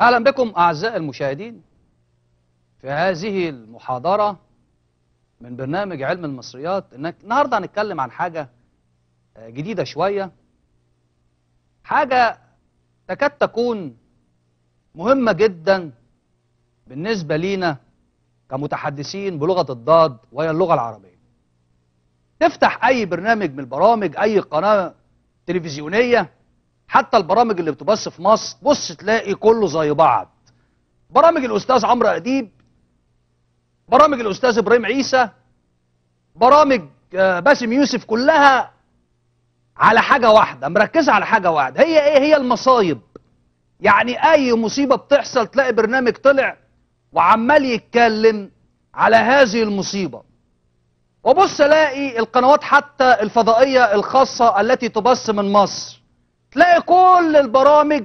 أهلا بكم أعزائي المشاهدين في هذه المحاضرة من برنامج علم المصريات انك النهاردة هنتكلم عن حاجة آه، جديدة شوية حاجة تكاد تكون مهمة جدا بالنسبة لينا كمتحدثين بلغة الضاد وهي اللغة العربية تفتح أي برنامج من البرامج أي قناة تلفزيونية حتى البرامج اللي بتبث في مصر بص تلاقي كله زي بعض برامج الاستاذ عمرو اديب برامج الاستاذ ابراهيم عيسى برامج آه، باسم يوسف كلها على حاجه واحده مركزه على حاجه واحده هي ايه هي المصايب يعني اي مصيبه بتحصل تلاقي برنامج طلع وعمال يتكلم على هذه المصيبه وبص الاقي القنوات حتى الفضائيه الخاصه التي تبث من مصر تلاقي كل البرامج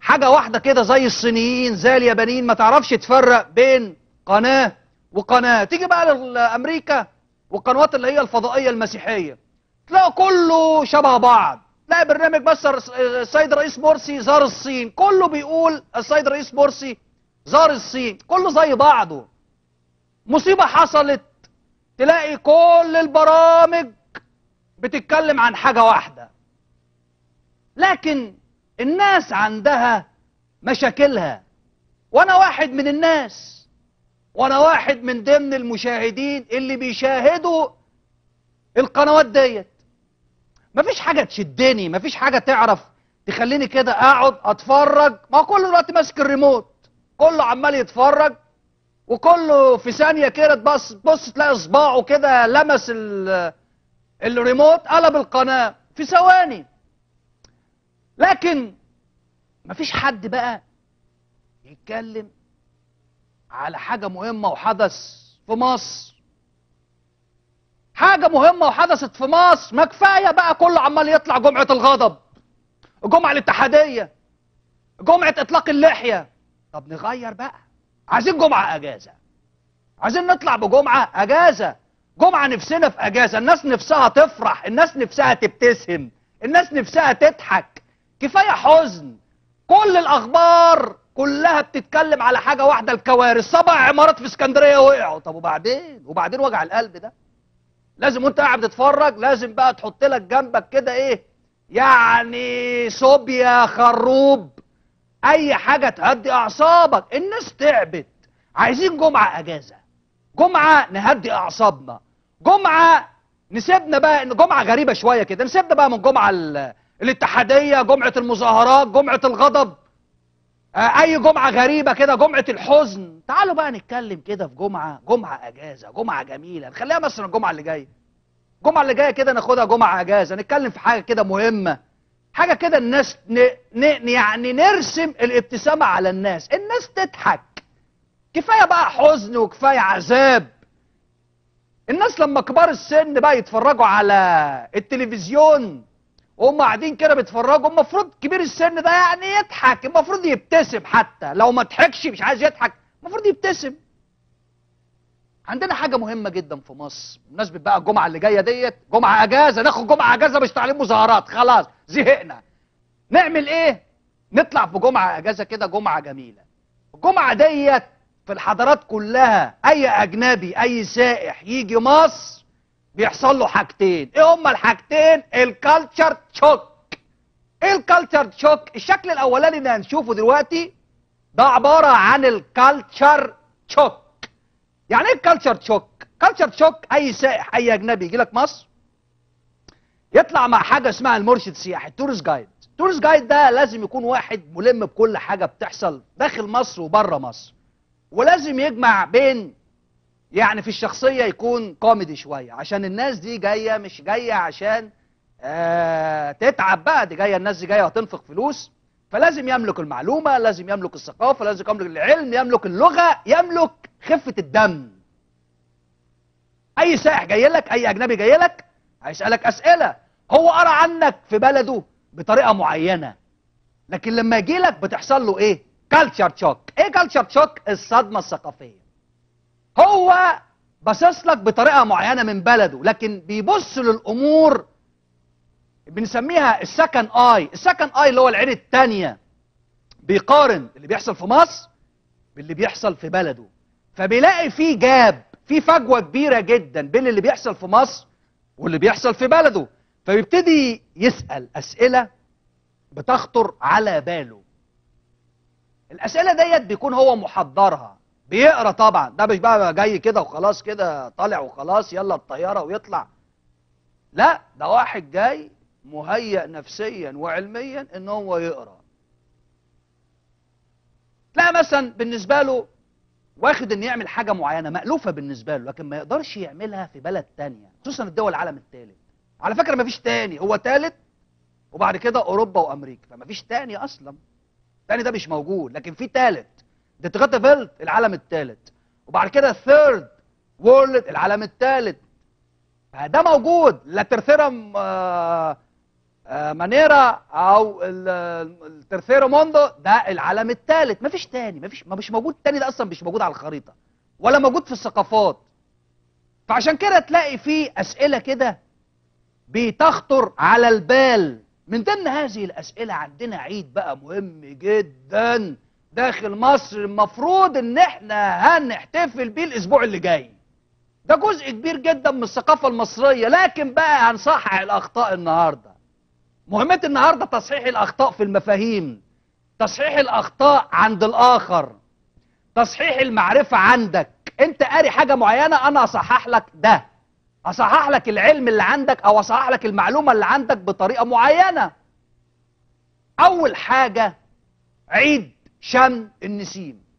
حاجة واحدة كده زي الصينيين زي اليابانيين ما تعرفش تفرق بين قناة وقناة تيجي بقى لأمريكا والقنوات اللي هي الفضائية المسيحية تلاقي كله شبه بعض تلاقي برنامج بس السيد رئيس مرسي زار الصين كله بيقول السيد رئيس مرسي زار الصين كله زي بعضه مصيبة حصلت تلاقي كل البرامج بتتكلم عن حاجة واحدة لكن الناس عندها مشاكلها وانا واحد من الناس وانا واحد من ضمن المشاهدين اللي بيشاهدوا القنوات ديت مفيش حاجة تشدني مفيش حاجة تعرف تخليني كده اقعد اتفرج ما كله دلوقتي ماسك الريموت كله عمال يتفرج وكله في ثانية كده تبص بص تلاقي صباعه كده لمس الريموت قلب القناة في ثواني لكن مفيش حد بقى يتكلم على حاجة مهمة وحدث في مصر حاجة مهمة وحدثت في مصر ما كفاية بقى كله عمال يطلع جمعة الغضب جمعة الاتحادية جمعة اطلاق اللحية طب نغير بقى عايزين جمعة اجازة عايزين نطلع بجمعة اجازة جمعة نفسنا في اجازة الناس نفسها تفرح الناس نفسها تبتسم الناس نفسها تضحك كفاية حزن كل الأخبار كلها بتتكلم على حاجة واحدة الكوارث سبع عمارات في اسكندرية وقعوا طب وبعدين وبعدين وجع القلب ده لازم وانت قاعد بتتفرج لازم بقى تحط لك جنبك كده ايه يعني صوبيا خروب اي حاجة تهدي اعصابك الناس تعبت عايزين جمعة اجازة جمعة نهدي اعصابنا جمعة نسيبنا بقى ان جمعة غريبة شوية كده نسيبنا بقى من ال الاتحادية جمعة المظاهرات جمعة الغضب آه، اي جمعه غريبه كده جمعه الحزن تعالوا بقى نتكلم كده في جمعه جمعه اجازه جمعه جميله نخليها مثلا الجمعه اللي جايه الجمعه اللي جايه كده ناخدها جمعه اجازه نتكلم في حاجه كده مهمه حاجه كده الناس ن... ن... يعني نرسم الابتسامه على الناس الناس تضحك كفايه بقى حزن وكفايه عذاب الناس لما كبار السن بقى يتفرجوا على التلفزيون هم قاعدين كده بيتفرجوا المفروض كبير السن ده يعني يضحك المفروض يبتسم حتى لو ما ضحكش مش عايز يضحك المفروض يبتسم عندنا حاجه مهمه جدا في مصر بمناسبه بقى الجمعه اللي جايه ديت جمعه اجازه ناخد جمعه اجازه مش تعليم مظاهرات خلاص زهقنا نعمل ايه نطلع في جمعه اجازه كده جمعه جميله الجمعه ديت في الحضارات كلها اي اجنبي اي سائح يجي مصر بيحصل له حاجتين ايه هما الحاجتين الكالتشر تشوك ايه الكالتشر تشوك الشكل الاولاني اللي هنشوفه دلوقتي ده عباره عن الكالتشر تشوك يعني ايه الكالتشر تشوك كالتشر تشوك اي سائح اي اجنبي يجي لك مصر يطلع مع حاجه اسمها المرشد السياحي التورست جايد التورست جايد ده لازم يكون واحد ملم بكل حاجه بتحصل داخل مصر وبره مصر ولازم يجمع بين يعني في الشخصية يكون كوميدي شوية عشان الناس دي جاية مش جاية عشان آه تتعب بقى دي جاية الناس دي جاية هتنفق فلوس فلازم يملك المعلومة لازم يملك الثقافة لازم يملك العلم يملك اللغة يملك خفة الدم أي سائح جاي لك أي أجنبي جاي لك هيسألك أسئلة هو قرأ عنك في بلده بطريقة معينة لكن لما يجي لك بتحصل له إيه؟ كالتشر شوك إيه كالتشر شوك؟ الصدمة الثقافية هو باصص لك بطريقه معينه من بلده لكن بيبص للامور بنسميها السكن اي السكن اي اللي هو العين الثانيه بيقارن اللي بيحصل في مصر باللي بيحصل في بلده فبيلاقي في جاب في فجوه كبيره جدا بين اللي بيحصل في مصر واللي بيحصل في بلده فبيبتدي يسال اسئله بتخطر على باله الاسئله ديت بيكون هو محضرها بيقرا طبعا ده مش بقى جاي كده وخلاص كده طالع وخلاص يلا الطياره ويطلع لا ده واحد جاي مهيئ نفسيا وعلميا ان هو يقرا تلاقي مثلا بالنسبه له واخد ان يعمل حاجه معينه مالوفه بالنسبه له لكن ما يقدرش يعملها في بلد تانية خصوصا الدول العالم الثالث على فكره ما فيش تاني هو ثالث وبعد كده اوروبا وامريكا فما فيش تاني اصلا تاني ده مش موجود لكن في ثالث دي فيلت العالم الثالث وبعد كده الثيرد وورلد العالم الثالث فده موجود لا ترثيرا آه، آه، مانيرا او الترثيرا موندو ده العالم الثالث مفيش تاني مفيش مش موجود تاني ده اصلا مش موجود على الخريطه ولا موجود في الثقافات فعشان كده تلاقي في اسئله كده بتخطر على البال من ضمن هذه الاسئله عندنا عيد بقى مهم جدا داخل مصر المفروض ان احنا هنحتفل بيه الاسبوع اللي جاي ده جزء كبير جدا من الثقافة المصرية لكن بقى هنصحح الاخطاء النهاردة مهمة النهاردة تصحيح الاخطاء في المفاهيم تصحيح الاخطاء عند الاخر تصحيح المعرفة عندك انت قاري حاجة معينة انا اصحح لك ده اصحح لك العلم اللي عندك او اصحح لك المعلومة اللي عندك بطريقة معينة اول حاجة عيد شم النسيم